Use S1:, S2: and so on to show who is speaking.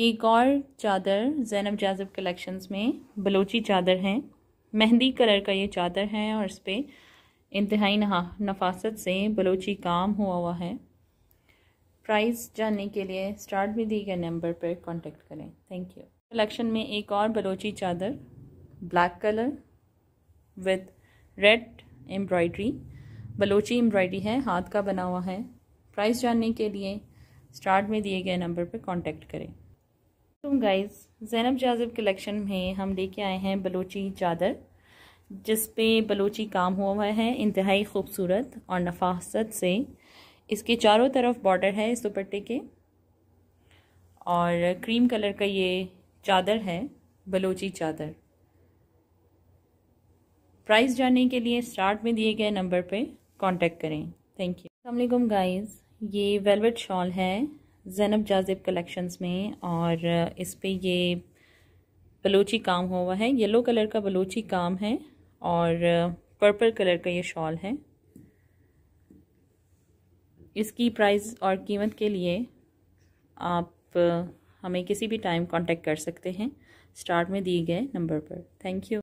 S1: एक और चादर जैनब जाजब कलेक्शंस में बलोची चादर है मेहंदी कलर का ये चादर है और इस पर इंतहाई नफासत से बलोची काम हुआ हुआ है प्राइस जानने के लिए स्टार्ट भी दिए गए नंबर पर कांटेक्ट करें थैंक यू कलेक्शन में एक और बलोची चादर black colour with red embroidery Balochi embroidery है हाथ का बना हुआ है प्राइस जानने के लिए स्टार्ट में दिए गए नंबर पर कांटेक्ट करें तो गाइज जैनब जाजिब कलेक्शन में हम लेके आए हैं बलोची चादर जिस पे बलोची काम हुआ हुआ है इंतहाई खूबसूरत और नफासत से इसके चारों तरफ बॉर्डर है इस दुपट्टे के और क्रीम कलर का ये चादर है बलोची चादर प्राइस जानने के लिए स्टार्ट में दिए गए नंबर पे कांटेक्ट करें थैंक यू अलैक्म गाइस ये वेलवेट शॉल है जैनब जाजिब कलेक्शंस में और इस पर ये बलोची काम हुआ है येलो कलर का बलोची काम है और पर्पल कलर का ये शॉल है इसकी प्राइस और कीमत के लिए आप हमें किसी भी टाइम कांटेक्ट कर सकते हैं स्टार्ट में दिए गए नंबर पर थैंक यू